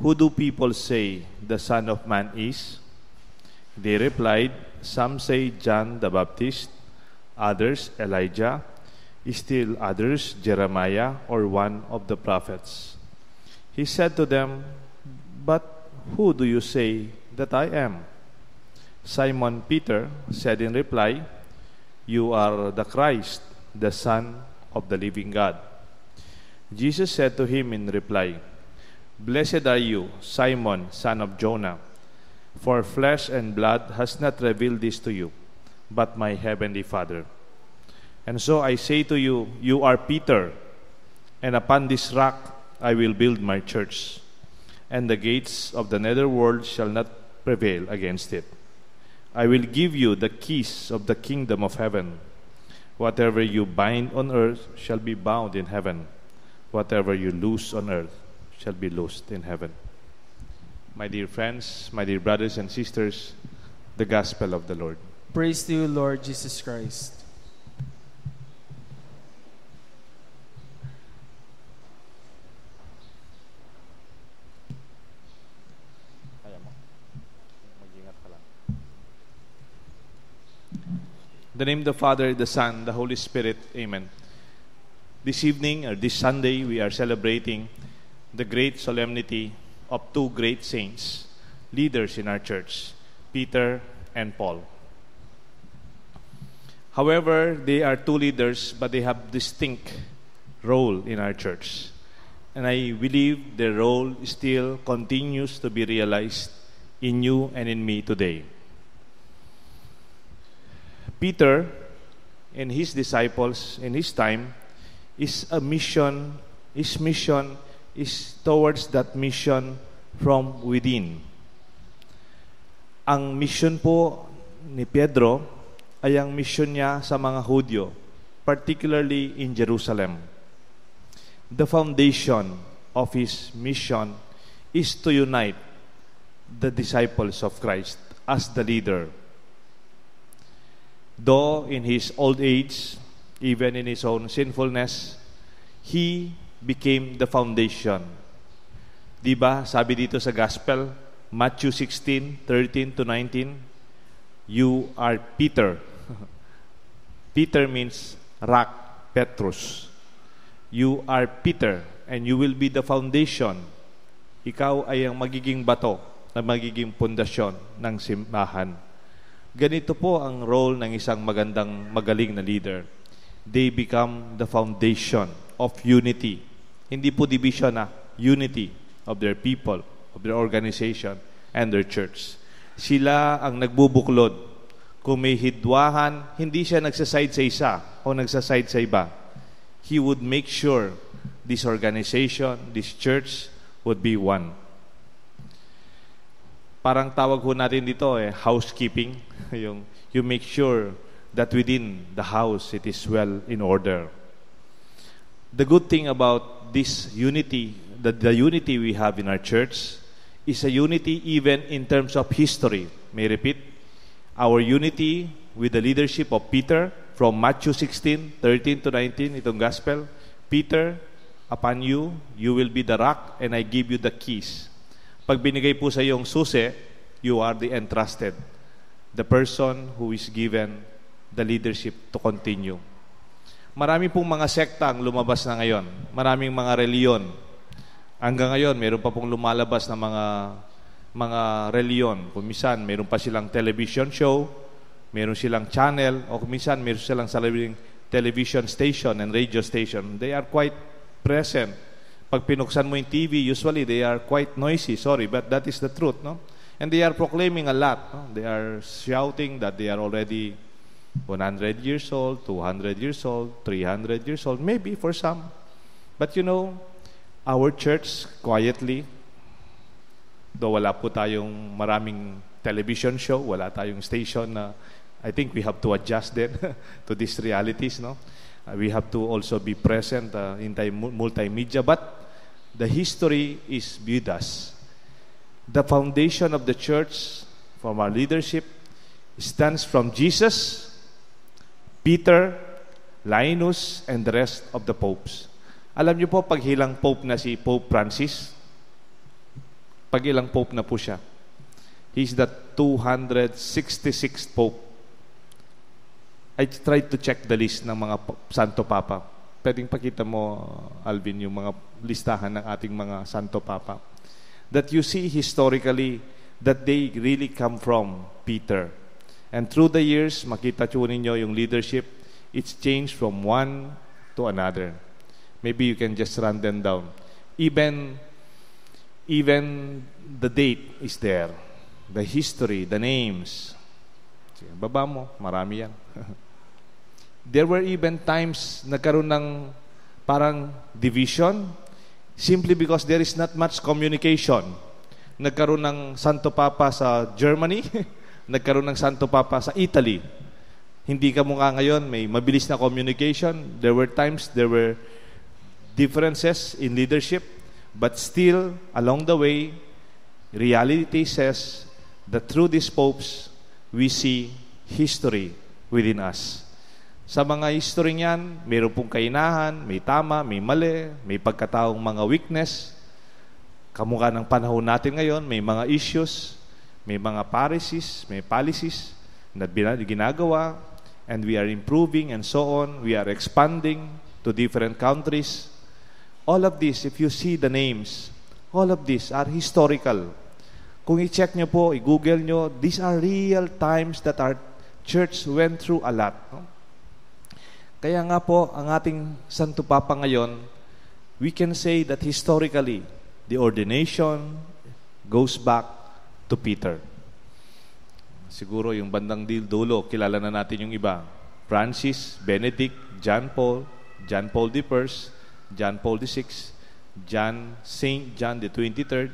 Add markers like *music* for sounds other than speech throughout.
Who do people say the Son of Man is? They replied, Some say John the Baptist, others Elijah, still others Jeremiah or one of the prophets. He said to them, But who do you say that I am? Simon Peter said in reply, You are the Christ, the Son of the living God. Jesus said to him in reply, Blessed are you, Simon, son of Jonah, for flesh and blood has not revealed this to you, but my heavenly Father. And so I say to you, you are Peter, and upon this rock I will build my church, and the gates of the netherworld shall not prevail against it. I will give you the keys of the kingdom of heaven. Whatever you bind on earth shall be bound in heaven. Whatever you loose on earth shall be lost in heaven. My dear friends, my dear brothers and sisters, the gospel of the Lord. Praise to you, Lord Jesus Christ. the name of the Father, the Son, the Holy Spirit. Amen. This evening or this Sunday, we are celebrating the great solemnity of two great saints, leaders in our church, Peter and Paul. However, they are two leaders, but they have distinct role in our church. And I believe their role still continues to be realized in you and in me today. Peter and his disciples in his time is a mission, his mission is towards that mission from within. Ang mission po ni Pedro ay ang mission niya sa mga Hudyo, particularly in Jerusalem. The foundation of his mission is to unite the disciples of Christ as the leader. Though in his old age, even in his own sinfulness, he became the foundation. 'Di ba? Sabi dito sa Gospel, Matthew 16:13 to 19, you are Peter. *laughs* Peter means rock, Petrus. You are Peter and you will be the foundation. Ikaw ay ang magiging bato na magiging pundasyon ng simbahan. Ganito po ang role ng isang magandang magaling na leader. They become the foundation of unity hindi po division na ah. unity of their people, of their organization, and their church. Sila ang nagbubuklod. Kung may hidwahan, hindi siya nagsaside sa isa o nagsaside sa iba. He would make sure this organization, this church would be one. Parang tawag ho natin dito eh, housekeeping. *laughs* yung, you make sure that within the house it is well in order. The good thing about this unity, that the unity we have in our church is a unity even in terms of history. May I repeat? Our unity with the leadership of Peter from Matthew 16, 13 to 19, itong gospel. Peter, upon you, you will be the rock and I give you the keys. Pag binigay po sa iyong susi, you are the entrusted. The person who is given the leadership to continue. Marami pong mga sekta ang lumabas na ngayon. Maraming mga reliyon. Hanggang ngayon, mayroon pa pong lumalabas na mga mga reliyon. Kumisan, mayroon pa silang television show, mayroon silang channel, o kumisan, mayroon silang sariling television station and radio station. They are quite present. Pag pinuksan mo yung TV, usually they are quite noisy. Sorry, but that is the truth, no? And they are proclaiming a lot. No? They are shouting that they are already 100 years old, 200 years old, 300 years old, maybe for some. But you know, our church quietly, though wala po tayong maraming television show, wala tayong station na I think we have to adjust *laughs* then to these realities, no? Uh, we have to also be present uh, in multimedia, but the history is with us. The foundation of the church from our leadership stands from Jesus Peter, Linus, and the rest of the popes. Alam niyo po, pag hilang pope na si Pope Francis, pag ilang pope na po siya, he's the 266th pope. I tried to check the list ng mga Santo Papa. Pwedeng pakita mo, Alvin, yung mga listahan ng ating mga Santo Papa. That you see historically that they really come from Peter, And through the years, makita po ninyo yung leadership, it's changed from one to another. Maybe you can just run them down. Even, even the date is there. The history, the names. Baba mo, marami yan. *laughs* there were even times nagkaroon ng parang division simply because there is not much communication. Nagkaroon ng Santo Papa sa Germany. *laughs* nagkaroon ng Santo Papa sa Italy. Hindi ka mukha ngayon, may mabilis na communication. There were times, there were differences in leadership. But still, along the way, reality says that through these popes, we see history within us. Sa mga history niyan, mayroon pong kainahan, may tama, may mali, may pagkataong mga weakness. Kamukha ng panahon natin ngayon, may mga issues. May mga policies, may policies na ginagawa and we are improving and so on. We are expanding to different countries. All of this, if you see the names, all of this are historical. Kung i-check nyo po, i-google nyo, these are real times that our church went through a lot. No? Kaya nga po, ang ating Santo Papa ngayon, we can say that historically, the ordination goes back to Peter. Siguro yung bandang dulo, kilala na natin yung iba. Francis, Benedict, John Paul, John Paul I, John Paul VI, John St. John the 23rd,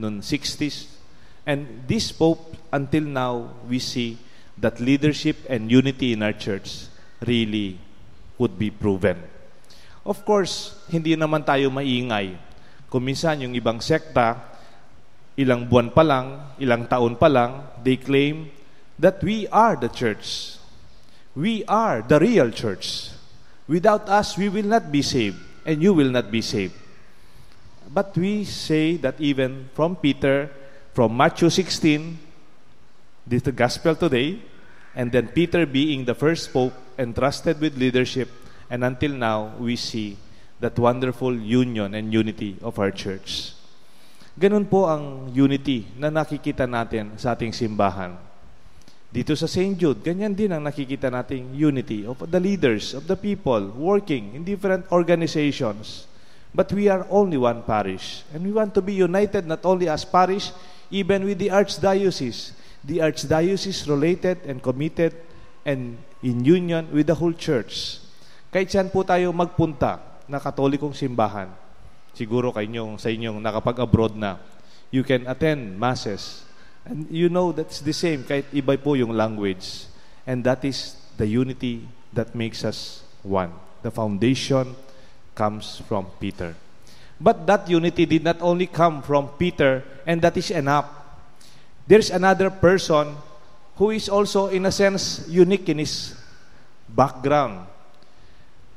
noon 60s. And this Pope, until now, we see that leadership and unity in our church really would be proven. Of course, hindi naman tayo maingay. Kung minsan yung ibang sekta, ilang buwan pa lang, ilang taon pa lang, they claim that we are the church. We are the real church. Without us, we will not be saved, and you will not be saved. But we say that even from Peter, from Matthew 16, this the gospel today, and then Peter being the first pope entrusted with leadership, and until now, we see that wonderful union and unity of our church. Ganun po ang unity na nakikita natin sa ating simbahan. Dito sa St. Jude, ganyan din ang nakikita nating unity of the leaders, of the people working in different organizations. But we are only one parish. And we want to be united not only as parish, even with the archdiocese. The archdiocese related and committed and in union with the whole church. Kahit saan po tayo magpunta na katolikong simbahan, siguro kayong, sa inyong nakapag-abroad na, you can attend masses. And you know that's the same, kahit iba po yung language. And that is the unity that makes us one. The foundation comes from Peter. But that unity did not only come from Peter, and that is enough. There's another person who is also, in a sense, unique in his background.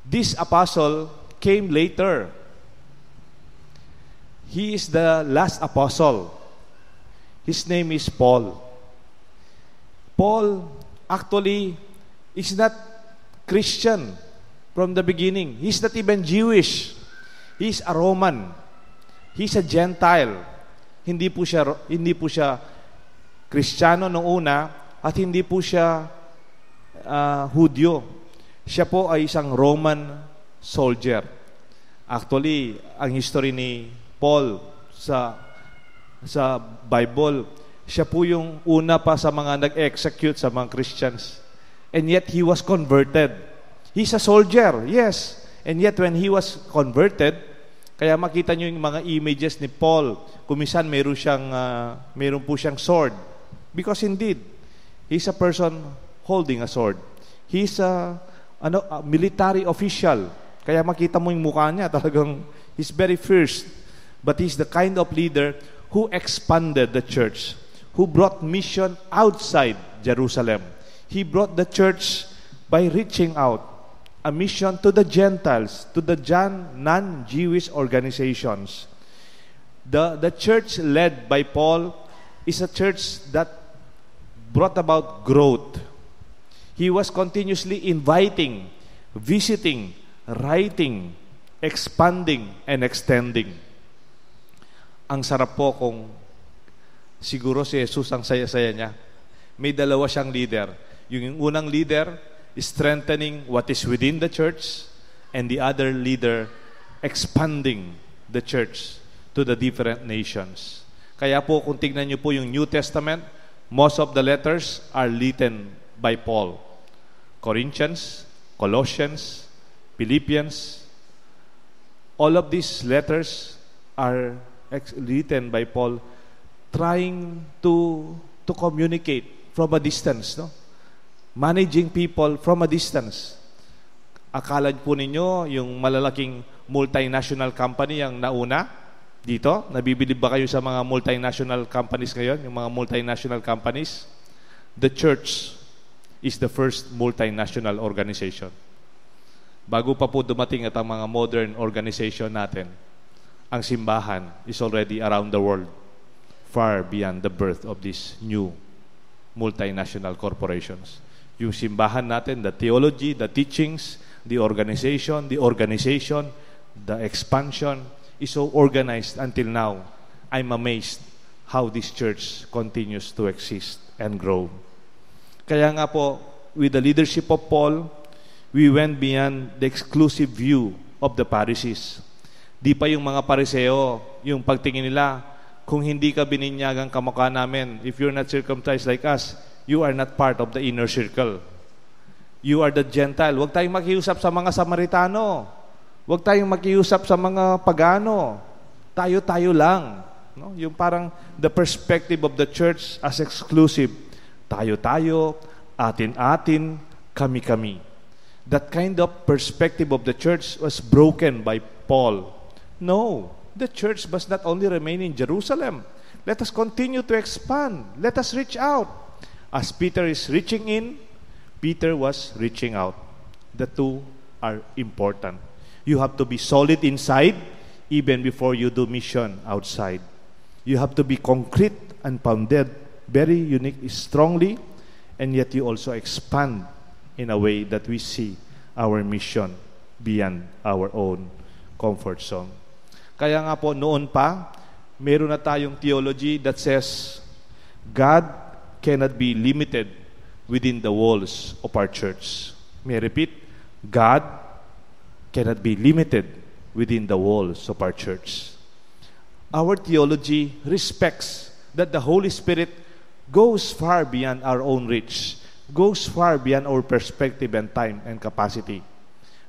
This apostle came later. He is the last apostle. His name is Paul. Paul actually is not Christian from the beginning. He's not even Jewish. He's a Roman. He's a Gentile. Hindi po siya hindi po siya Kristiyano noong una at hindi po siya uh, Hudyo. Siya po ay isang Roman soldier. Actually, ang history ni Paul sa sa Bible. Siya po yung una pa sa mga nag-execute sa mga Christians. And yet he was converted. He's a soldier, yes. And yet when he was converted, kaya makita niyo yung mga images ni Paul, kumisan meron siyang uh, ah, meron po siyang sword. Because indeed, he's a person holding a sword. He's a ano a military official. Kaya makita mo yung mukha niya, *laughs* talagang he's very fierce but he's the kind of leader who expanded the church, who brought mission outside Jerusalem. He brought the church by reaching out a mission to the Gentiles, to the non Jewish organizations. The, the church led by Paul is a church that brought about growth. He was continuously inviting, visiting, writing, expanding, and extending. ang sarap po kung siguro si Jesus ang saya-saya niya. May dalawa siyang leader. Yung unang leader, strengthening what is within the church, and the other leader, expanding the church to the different nations. Kaya po, kung tignan niyo po yung New Testament, most of the letters are written by Paul. Corinthians, Colossians, Philippians, all of these letters are ex- written by Paul, trying to to communicate from a distance, no? Managing people from a distance. Akala po ninyo yung malalaking multinational company ang nauna dito? Nabibilib ba kayo sa mga multinational companies ngayon? Yung mga multinational companies? The church is the first multinational organization. Bago pa po dumating at ang mga modern organization natin, ang simbahan is already around the world, far beyond the birth of these new multinational corporations. Yung simbahan natin, the theology, the teachings, the organization, the organization, the expansion is so organized until now. I'm amazed how this church continues to exist and grow. Kaya nga po, with the leadership of Paul, we went beyond the exclusive view of the parishes Di pa yung mga pariseo, yung pagtingin nila, kung hindi ka bininyagang kamukha namin, if you're not circumcised like us, you are not part of the inner circle. You are the Gentile. Huwag tayong makiusap sa mga Samaritano. Huwag tayong makiusap sa mga pagano. Tayo-tayo lang. No? Yung parang the perspective of the church as exclusive. Tayo-tayo, atin-atin, kami-kami. That kind of perspective of the church was broken by Paul No, the church must not only remain in Jerusalem. Let us continue to expand. Let us reach out. As Peter is reaching in, Peter was reaching out. The two are important. You have to be solid inside even before you do mission outside. You have to be concrete and founded very unique, strongly, and yet you also expand in a way that we see our mission beyond our own comfort zone. Kaya nga po, noon pa, meron na tayong theology that says, God cannot be limited within the walls of our church. May I repeat? God cannot be limited within the walls of our church. Our theology respects that the Holy Spirit goes far beyond our own reach, goes far beyond our perspective and time and capacity.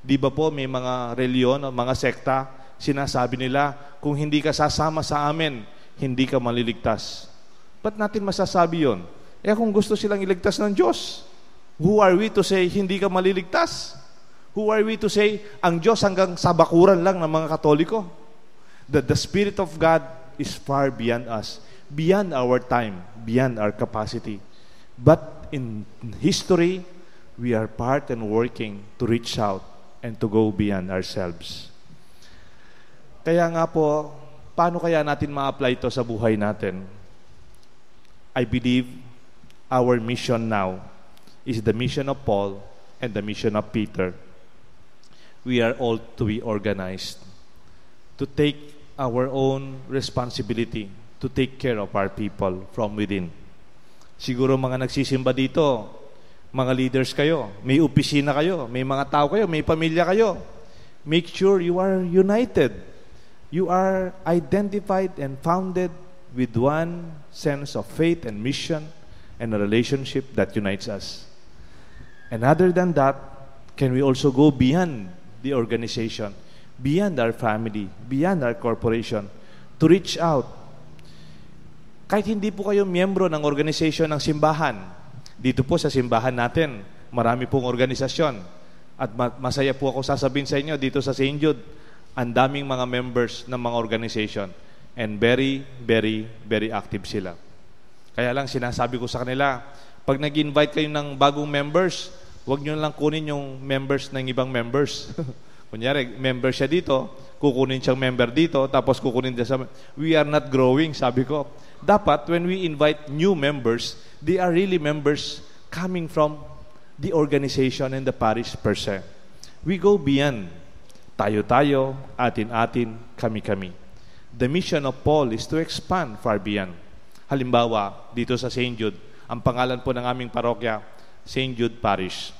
Di ba po may mga reliyon o mga sekta sinasabi nila, kung hindi ka sasama sa amin, hindi ka maliligtas. Ba't natin masasabi yon? Eh kung gusto silang iligtas ng Diyos, who are we to say hindi ka maliligtas? Who are we to say ang Diyos hanggang sa bakuran lang ng mga Katoliko? That the Spirit of God is far beyond us, beyond our time, beyond our capacity. But in history, we are part and working to reach out and to go beyond ourselves. Kaya nga po, paano kaya natin ma-apply ito sa buhay natin? I believe our mission now is the mission of Paul and the mission of Peter. We are all to be organized, to take our own responsibility, to take care of our people from within. Siguro mga nagsisimba dito, mga leaders kayo, may opisina kayo, may mga tao kayo, may pamilya kayo. Make sure you are united you are identified and founded with one sense of faith and mission and a relationship that unites us. And other than that, can we also go beyond the organization, beyond our family, beyond our corporation, to reach out. Kahit hindi po kayo miyembro ng organization ng simbahan, dito po sa simbahan natin, marami pong organisasyon. At masaya po ako sasabihin sa inyo dito sa St. Jude, ang daming mga members ng mga organization and very, very, very active sila. Kaya lang sinasabi ko sa kanila, pag nag-invite kayo ng bagong members, huwag nyo lang kunin yung members ng ibang members. *laughs* Kunyari, member siya dito, kukunin siyang member dito, tapos kukunin siya sa... We are not growing, sabi ko. Dapat, when we invite new members, they are really members coming from the organization and the parish per se. We go beyond tayo-tayo, atin-atin, kami-kami. The mission of Paul is to expand far beyond. Halimbawa, dito sa St. Jude, ang pangalan po ng aming parokya, St. Jude Parish.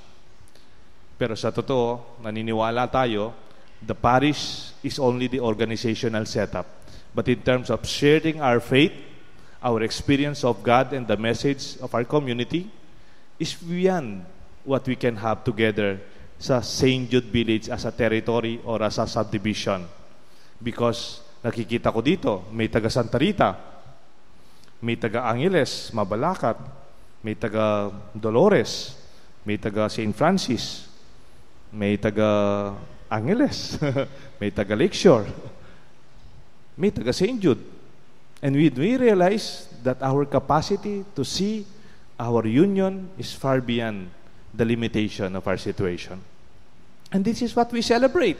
Pero sa totoo, naniniwala tayo, the parish is only the organizational setup. But in terms of sharing our faith, our experience of God and the message of our community is beyond what we can have together sa St. Jude Village as a territory or as a subdivision. Because nakikita ko dito, may taga Santa Rita, may taga Angeles, Mabalakat, may taga Dolores, may taga St. Francis, may taga Angeles, *laughs* may taga Lakeshore, may taga St. Jude. And we, we realize that our capacity to see our union is far beyond the limitation of our situation. And this is what we celebrate.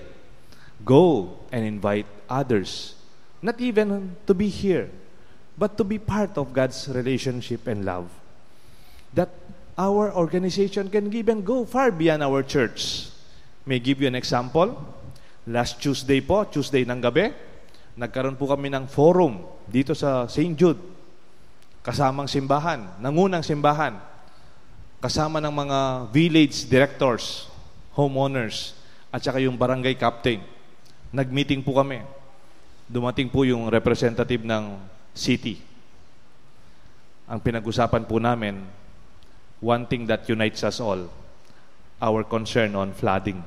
Go and invite others, not even to be here, but to be part of God's relationship and love. That our organization can even go far beyond our church. May give you an example. Last Tuesday po, Tuesday ng gabi, nagkaroon po kami ng forum dito sa St. Jude. Kasamang simbahan, nangunang simbahan. Kasama ng mga village directors, homeowners, at saka yung barangay captain. Nag-meeting po kami. Dumating po yung representative ng city. Ang pinag-usapan po namin, one thing that unites us all, our concern on flooding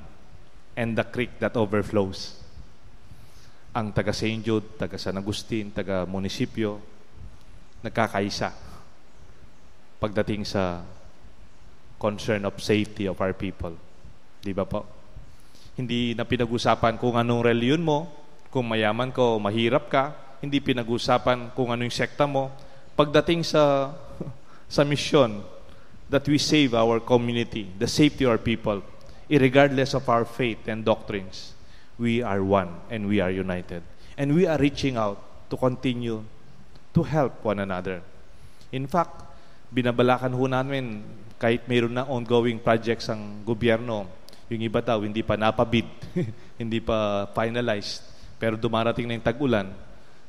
and the creek that overflows. Ang taga St. Jude, taga San Agustin, taga munisipyo, nagkakaisa pagdating sa concern of safety of our people. Di ba po? Hindi na pinag-usapan kung anong reliyon mo, kung mayaman ka o mahirap ka, hindi pinag-usapan kung anong sekta mo. Pagdating sa *laughs* sa mission that we save our community, the safety of our people, irregardless of our faith and doctrines, we are one and we are united. And we are reaching out to continue to help one another. In fact, binabalakan ho namin kahit mayroon na ongoing projects ang gobyerno yung iba daw, hindi pa napabid, *laughs* hindi pa finalized. Pero dumarating na yung tag-ulan.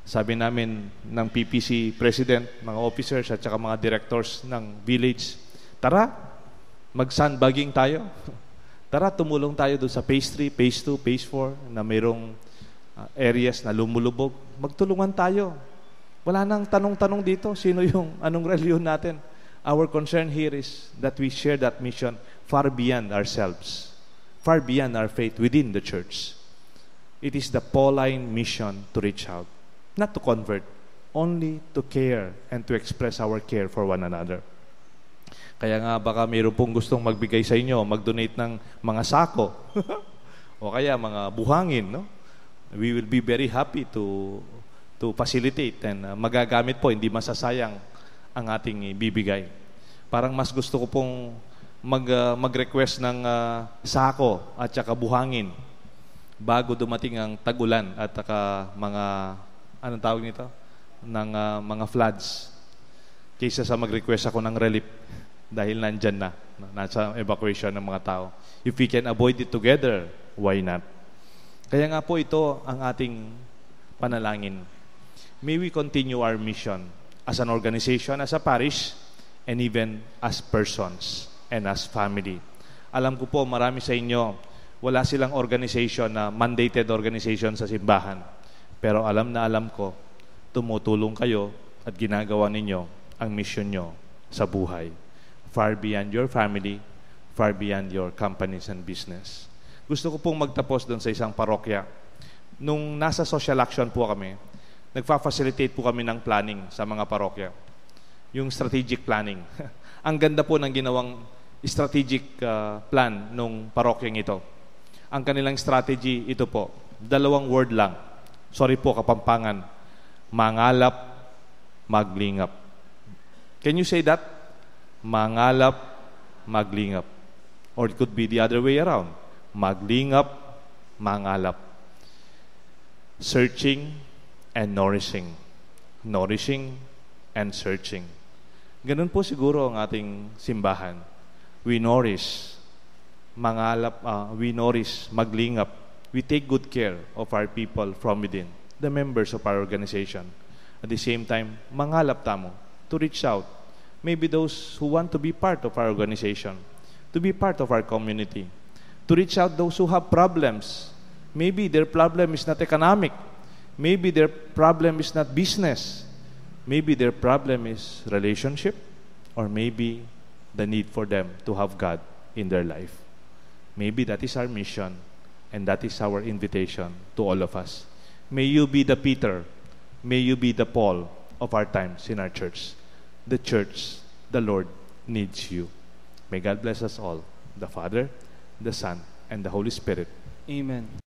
Sabi namin ng PPC president, mga officers at saka mga directors ng village, tara, mag-sandbagging tayo. *laughs* tara, tumulong tayo doon sa phase 3, phase 2, phase 4 na mayroong uh, areas na lumulubog. Magtulungan tayo. Wala nang tanong-tanong dito, sino yung *laughs* anong reliyon natin. Our concern here is that we share that mission far beyond ourselves far beyond our faith within the church. It is the Pauline mission to reach out, not to convert, only to care and to express our care for one another. Kaya nga baka mayroon pong gustong magbigay sa inyo, mag-donate ng mga sako *laughs* o kaya mga buhangin, no? We will be very happy to to facilitate and uh, magagamit po hindi masasayang ang ating ibibigay. Parang mas gusto ko pong mag, uh, mag-request ng uh, sako at saka buhangin bago dumating ang tagulan at saka mga, anong tawag nito? ng uh, mga floods kaysa sa mag-request ako ng relief dahil nandyan na, nasa evacuation ng mga tao. If we can avoid it together, why not? Kaya nga po ito ang ating panalangin. May we continue our mission as an organization, as a parish, and even as persons and as family. Alam ko po, marami sa inyo, wala silang organization na mandated organization sa simbahan. Pero alam na alam ko, tumutulong kayo at ginagawa ninyo ang mission nyo sa buhay. Far beyond your family, far beyond your companies and business. Gusto ko pong magtapos doon sa isang parokya. Nung nasa social action po kami, nagfa-facilitate po kami ng planning sa mga parokya. Yung strategic planning. *laughs* Ang ganda po ng ginawang strategic uh, plan ng parokyang ito. Ang kanilang strategy, ito po, dalawang word lang. Sorry po, kapampangan. Mangalap, maglingap. Can you say that? Mangalap, maglingap. Or it could be the other way around. Maglingap, mangalap. Searching and nourishing. Nourishing and searching. Ganun po siguro ang ating simbahan. We nourish, mangalap, uh, we nourish, maglingap. We take good care of our people from within, the members of our organization. At the same time, mangalap tamo to reach out. Maybe those who want to be part of our organization, to be part of our community, to reach out those who have problems. Maybe their problem is not economic. Maybe their problem is not business. Maybe their problem is relationship, or maybe the need for them to have God in their life. Maybe that is our mission, and that is our invitation to all of us. May you be the Peter, may you be the Paul of our times in our church. The church, the Lord needs you. May God bless us all, the Father, the Son, and the Holy Spirit. Amen.